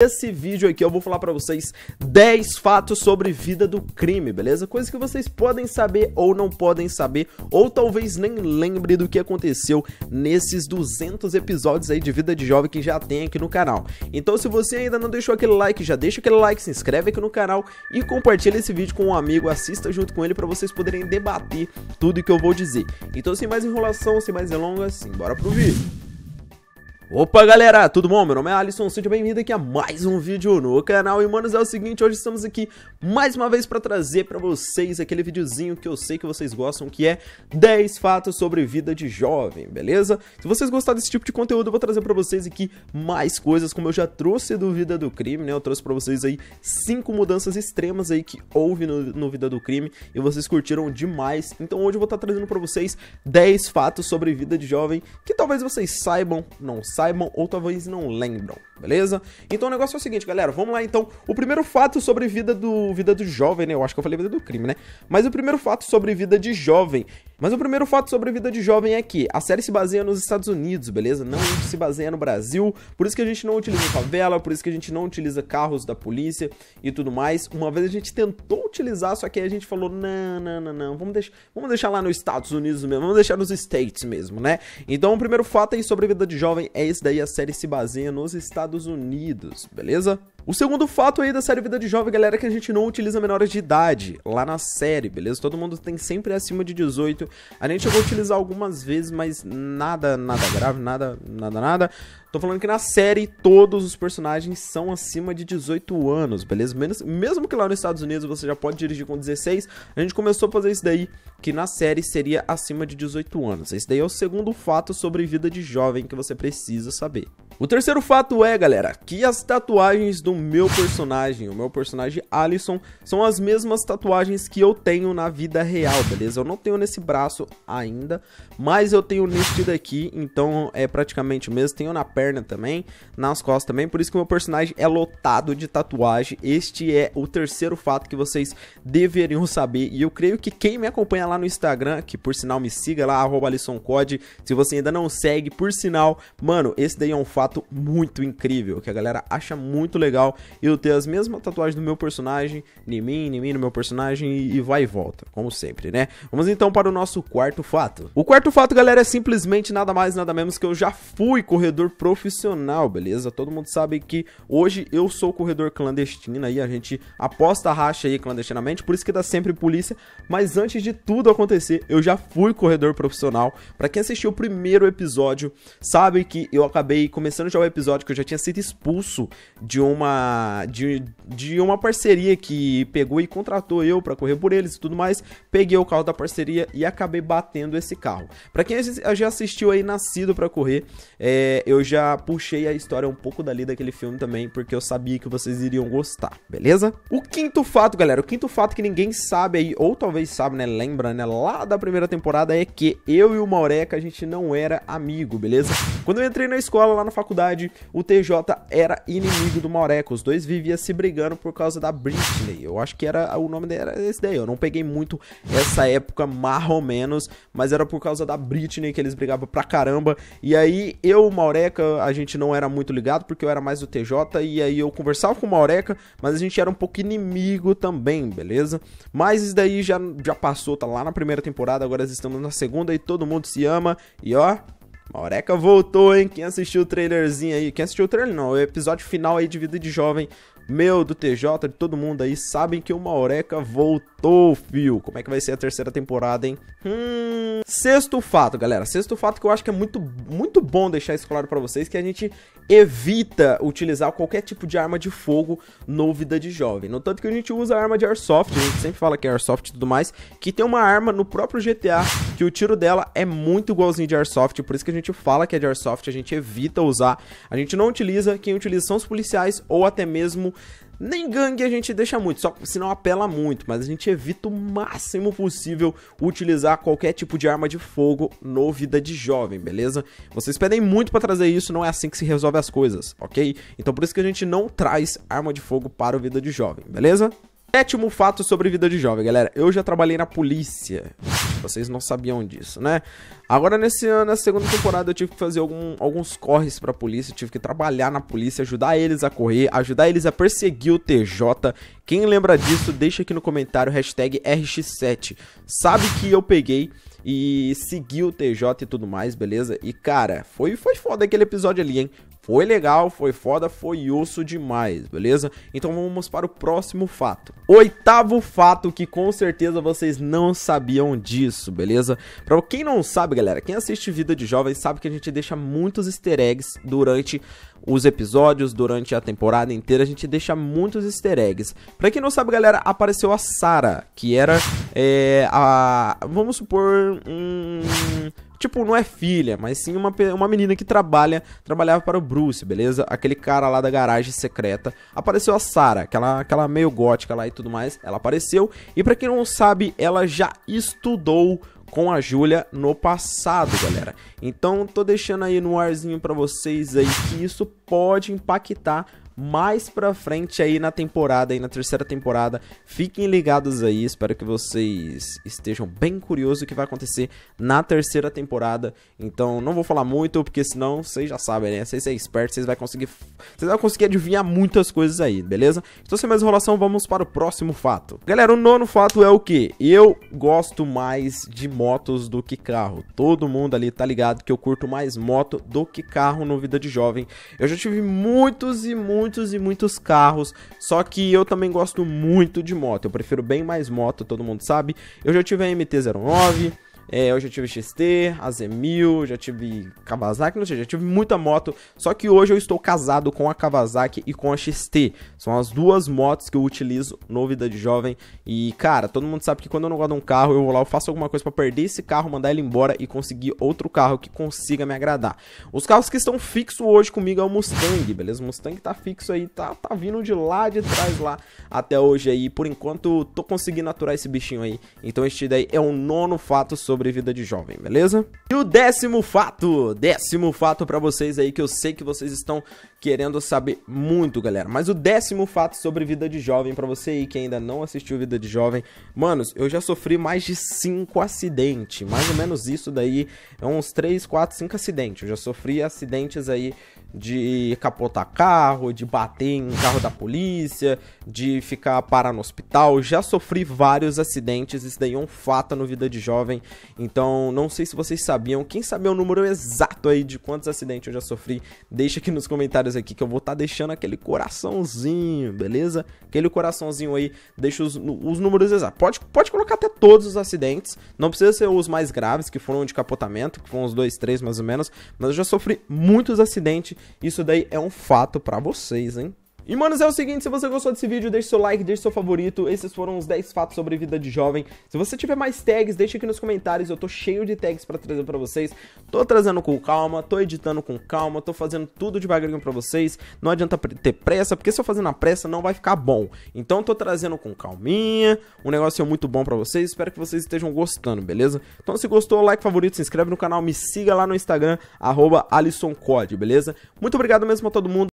Nesse vídeo aqui eu vou falar para vocês 10 fatos sobre vida do crime, beleza? Coisas que vocês podem saber ou não podem saber, ou talvez nem lembre do que aconteceu nesses 200 episódios aí de vida de jovem que já tem aqui no canal. Então se você ainda não deixou aquele like, já deixa aquele like, se inscreve aqui no canal e compartilha esse vídeo com um amigo, assista junto com ele para vocês poderem debater tudo que eu vou dizer. Então sem mais enrolação, sem mais delongas, bora pro vídeo. Opa galera, tudo bom? Meu nome é Alisson, seja bem-vindo aqui a mais um vídeo no canal E manos, é o seguinte, hoje estamos aqui mais uma vez para trazer para vocês aquele videozinho que eu sei que vocês gostam Que é 10 fatos sobre vida de jovem, beleza? Se vocês gostaram desse tipo de conteúdo, eu vou trazer para vocês aqui mais coisas Como eu já trouxe do Vida do Crime, né? Eu trouxe para vocês aí 5 mudanças extremas aí que houve no, no Vida do Crime E vocês curtiram demais Então hoje eu vou estar tá trazendo para vocês 10 fatos sobre vida de jovem Que talvez vocês saibam, não saibam saibam ou talvez não lembram, beleza? Então o negócio é o seguinte, galera, vamos lá então. O primeiro fato sobre vida do vida do jovem, né? Eu acho que eu falei vida do crime, né? Mas o primeiro fato sobre vida de jovem. Mas o primeiro fato sobre vida de jovem é que a série se baseia nos Estados Unidos, beleza? Não se baseia no Brasil. Por isso que a gente não utiliza favela, por isso que a gente não utiliza carros da polícia e tudo mais. Uma vez a gente tentou utilizar, só que aí a gente falou: "Não, não, não, não, vamos deixar, vamos deixar lá nos Estados Unidos mesmo, vamos deixar nos states mesmo, né?" Então o primeiro fato aí sobre vida de jovem é esse daí a série se baseia nos Estados Unidos, beleza? O segundo fato aí da série Vida de Jovem, galera, é que a gente não utiliza menores de idade lá na série, beleza? Todo mundo tem sempre acima de 18. A gente chegou a utilizar algumas vezes, mas nada, nada grave, nada, nada, nada. Tô falando que na série todos os personagens são acima de 18 anos, beleza? Menos, mesmo que lá nos Estados Unidos você já pode dirigir com 16, a gente começou a fazer isso daí, que na série seria acima de 18 anos. Esse daí é o segundo fato sobre vida de jovem que você precisa saber. O terceiro fato é, galera, que as tatuagens do meu personagem, o meu personagem Alisson, são as mesmas tatuagens que eu tenho na vida real, beleza? Eu não tenho nesse braço ainda, mas eu tenho neste daqui, então é praticamente o mesmo. Tenho na perna também, nas costas também, por isso que o meu personagem é lotado de tatuagem. Este é o terceiro fato que vocês deveriam saber e eu creio que quem me acompanha lá no Instagram, que por sinal me siga lá, arroba AlissonCode, se você ainda não segue, por sinal, mano, esse daí é um fato fato muito incrível, que a galera acha muito legal eu ter as mesmas tatuagens do meu personagem, em mim, em mim, no meu personagem e vai e volta, como sempre, né? Vamos então para o nosso quarto fato. O quarto fato, galera, é simplesmente nada mais, nada menos que eu já fui corredor profissional, beleza? Todo mundo sabe que hoje eu sou corredor clandestino aí, a gente aposta racha aí clandestinamente, por isso que dá sempre polícia, mas antes de tudo acontecer, eu já fui corredor profissional. Para quem assistiu o primeiro episódio, sabe que eu acabei começando começando já o episódio que eu já tinha sido expulso de uma de, de uma parceria que pegou e contratou eu para correr por eles e tudo mais. Peguei o carro da parceria e acabei batendo esse carro. Para quem já assistiu aí Nascido para correr, é, eu já puxei a história um pouco dali daquele filme também, porque eu sabia que vocês iriam gostar, beleza? O quinto fato, galera, o quinto fato que ninguém sabe aí, ou talvez sabe, né, lembra, né, lá da primeira temporada é que eu e o Maureca a gente não era amigo, beleza? Quando eu entrei na escola lá na faculdade faculdade, o TJ era inimigo do Maureca, Os dois viviam se brigando por causa da Britney. Eu acho que era o nome dela era esse daí. Eu não peguei muito essa época, mais ou menos, mas era por causa da Britney que eles brigavam pra caramba. E aí eu, o Maureca, a gente não era muito ligado porque eu era mais do TJ. E aí eu conversava com o Maureca, mas a gente era um pouco inimigo também, beleza? Mas isso daí já, já passou, tá lá na primeira temporada. Agora estamos na segunda e todo mundo se ama. E ó, Moreca voltou, hein? Quem assistiu o trailerzinho aí, quem assistiu o trailer não, o episódio final aí de Vida de Jovem, meu, do TJ, de todo mundo aí, sabem que o Moreca voltou matou, fio. Como é que vai ser a terceira temporada, hein? Hum... Sexto fato, galera. Sexto fato que eu acho que é muito, muito bom deixar isso claro pra vocês, que a gente evita utilizar qualquer tipo de arma de fogo no Vida de Jovem. No tanto que a gente usa arma de Airsoft, a gente sempre fala que é Airsoft e tudo mais, que tem uma arma no próprio GTA que o tiro dela é muito igualzinho de Airsoft, por isso que a gente fala que é de Airsoft, a gente evita usar. A gente não utiliza, quem utiliza são os policiais ou até mesmo nem gangue a gente deixa muito, só se não apela muito, mas a gente evita o máximo possível utilizar qualquer tipo de arma de fogo no vida de jovem, beleza? Vocês pedem muito para trazer isso, não é assim que se resolve as coisas, ok? Então por isso que a gente não traz arma de fogo para o vida de jovem, beleza? Sétimo fato sobre vida de jovem, galera. Eu já trabalhei na polícia. Vocês não sabiam disso, né? Agora, nesse ano, na segunda temporada, eu tive que fazer algum, alguns corres pra polícia. Tive que trabalhar na polícia, ajudar eles a correr, ajudar eles a perseguir o TJ. Quem lembra disso, deixa aqui no comentário, hashtag RX7. Sabe que eu peguei e segui o TJ e tudo mais, beleza? E, cara, foi, foi foda aquele episódio ali, hein? Foi legal, foi foda, foi osso demais, beleza? Então vamos para o próximo fato. Oitavo fato que com certeza vocês não sabiam disso, beleza? Para quem não sabe, galera, quem assiste Vida de Jovens sabe que a gente deixa muitos easter eggs durante os episódios, durante a temporada inteira, a gente deixa muitos easter eggs. Pra quem não sabe, galera, apareceu a Sara, que era é, a. Vamos supor. Hum, Tipo, não é filha, mas sim uma, uma menina que trabalha, trabalhava para o Bruce, beleza? Aquele cara lá da garagem secreta. Apareceu a Sarah, aquela, aquela é meio gótica lá e tudo mais. Ela apareceu. E para quem não sabe, ela já estudou com a Júlia no passado, galera. Então tô deixando aí no arzinho para vocês aí que isso pode impactar mais pra frente aí na temporada, aí na terceira temporada. Fiquem ligados aí, espero que vocês estejam bem curiosos o que vai acontecer na terceira temporada. Então não vou falar muito, porque senão vocês já sabem, né? Vocês são espertos, vocês vão conseguir. Vocês vão conseguir adivinhar muitas coisas aí, beleza? Então sem mais enrolação, vamos para o próximo fato. Galera, o nono fato é o que? Eu gosto mais de motos do que carro. Todo mundo ali tá ligado que eu curto mais moto do que carro no Vida de Jovem. Eu já tive muitos e muitos muitos e muitos carros, só que eu também gosto muito de moto. Eu prefiro bem mais moto, todo mundo sabe. Eu já tive a MT-09. É, eu já tive XT, AZ1000, já tive Kawasaki, não sei, já tive muita moto. Só que hoje eu estou casado com a Kawasaki e com a XT. São as duas motos que eu utilizo no Vida de Jovem. E, cara, todo mundo sabe que quando eu não gosto de um carro, eu vou lá, eu faço alguma coisa para perder esse carro, mandar ele embora e conseguir outro carro que consiga me agradar. Os carros que estão fixos hoje comigo é o Mustang, beleza? O Mustang tá fixo aí, tá, tá vindo de lá de trás lá até hoje aí. Por enquanto, tô conseguindo aturar esse bichinho aí. Então, este daí é o um nono fato sobre sobre vida de jovem, beleza? E o décimo fato, décimo fato para vocês aí que eu sei que vocês estão querendo saber muito, galera. Mas o décimo fato sobre vida de jovem para você aí que ainda não assistiu vida de jovem, manos, eu já sofri mais de cinco acidentes, mais ou menos isso daí, é uns 3, 4, 5 acidentes. Eu já sofri acidentes aí de capotar carro, de bater em carro da polícia, de ficar parar no hospital. Já sofri vários acidentes, isso daí é um fato no vida de jovem. Então, não sei se vocês sabiam. Quem sabe é o número exato aí de quantos acidentes eu já sofri, deixa aqui nos comentários aqui que eu vou estar tá deixando aquele coraçãozinho, beleza? Aquele coraçãozinho aí, deixa os, os números exatos. Pode, pode colocar até todos os acidentes, não precisa ser os mais graves, que foram de capotamento, que foram os dois, três mais ou menos, mas eu já sofri muitos acidentes isso daí é um fato para vocês, hein? E, manos, é o seguinte, se você gostou desse vídeo, deixe seu like, deixe seu favorito. Esses foram os 10 fatos sobre vida de jovem. Se você tiver mais tags, deixe aqui nos comentários. Eu tô cheio de tags para trazer para vocês. Tô trazendo com calma, tô editando com calma, tô fazendo tudo devagarinho para vocês. Não adianta ter pressa, porque se eu fazer na pressa não vai ficar bom. Então tô trazendo com calminha, um negócio muito bom para vocês. Espero que vocês estejam gostando, beleza? Então se gostou, like, favorito, se inscreve no canal, me siga lá no Instagram, arroba AlissonCode, beleza? Muito obrigado mesmo a todo mundo.